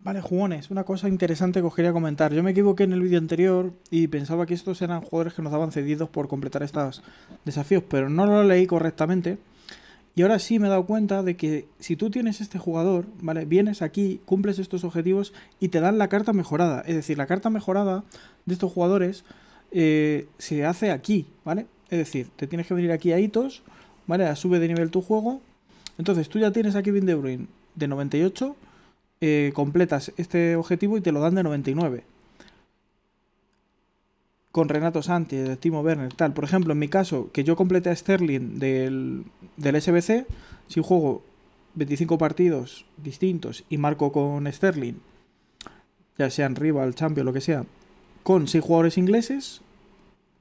Vale, jugones, una cosa interesante que os quería comentar. Yo me equivoqué en el vídeo anterior y pensaba que estos eran jugadores que nos daban cedidos por completar estos desafíos, pero no lo leí correctamente. Y ahora sí me he dado cuenta de que si tú tienes este jugador, ¿vale? Vienes aquí, cumples estos objetivos y te dan la carta mejorada. Es decir, la carta mejorada de estos jugadores eh, se hace aquí, ¿vale? Es decir, te tienes que venir aquí a hitos, ¿vale? A sube de nivel tu juego. Entonces tú ya tienes aquí Vin de Bruyne de 98 eh, completas este objetivo y te lo dan de 99. Con Renato Santi, Timo Werner, tal. Por ejemplo, en mi caso, que yo complete a Sterling del, del SBC, si juego 25 partidos distintos y marco con Sterling, ya sea sean rival, champion, lo que sea, con 6 jugadores ingleses,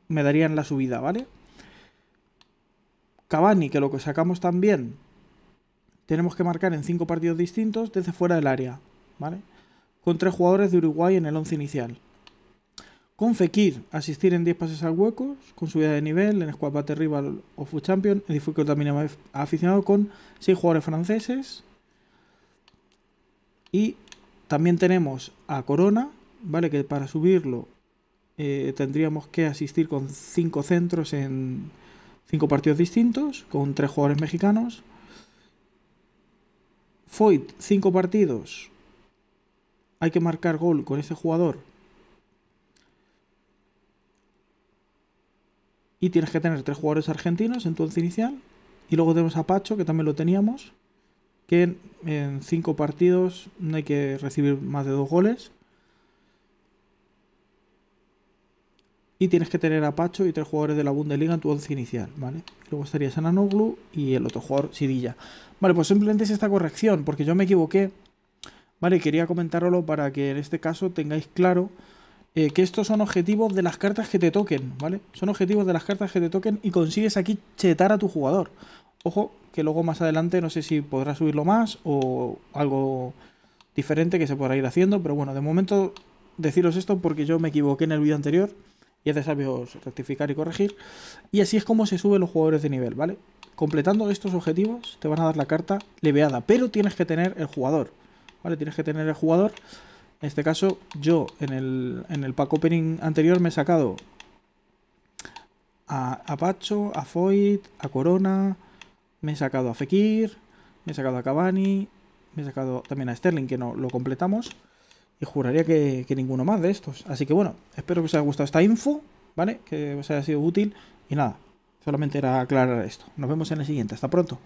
me darían la subida, ¿vale? Cavani, que lo que sacamos también tenemos que marcar en cinco partidos distintos desde fuera del área, ¿vale? Con tres jugadores de Uruguay en el 11 inicial. Con Fekir, asistir en 10 pases al hueco, con subida de nivel, en squad battle rival o foot champion, el también ha aficionado con 6 jugadores franceses. Y también tenemos a Corona, ¿vale? Que para subirlo eh, tendríamos que asistir con 5 centros en 5 partidos distintos, con 3 jugadores mexicanos. Foyt, 5 partidos. Hay que marcar gol con ese jugador. Y tienes que tener tres jugadores argentinos en tu once inicial. Y luego tenemos a Pacho, que también lo teníamos. Que en cinco partidos no hay que recibir más de dos goles. Y tienes que tener a Pacho y tres jugadores de la Bundesliga en tu once inicial, ¿vale? Luego estaría Sananoglu y el otro jugador, Sidilla. Vale, pues simplemente es esta corrección, porque yo me equivoqué. Vale, quería comentarlo para que en este caso tengáis claro eh, que estos son objetivos de las cartas que te toquen, ¿vale? Son objetivos de las cartas que te toquen y consigues aquí chetar a tu jugador. Ojo, que luego más adelante no sé si podrá subirlo más o algo diferente que se podrá ir haciendo, pero bueno, de momento deciros esto porque yo me equivoqué en el vídeo anterior y de rectificar y corregir. Y así es como se suben los jugadores de nivel, ¿vale? Completando estos objetivos te van a dar la carta leveada, pero tienes que tener el jugador, ¿vale? Tienes que tener el jugador. En este caso, yo en el, pack opening anterior me he sacado a, Pacho, a Foyt, a Corona, me he sacado a Fekir, me he sacado a Cabani. me he sacado también a Sterling, que no lo completamos. Y juraría que, ninguno más de estos. Así que bueno, espero que os haya gustado esta info, ¿vale? Que os haya sido útil. Y nada, solamente era aclarar esto. Nos vemos en el siguiente. Hasta pronto.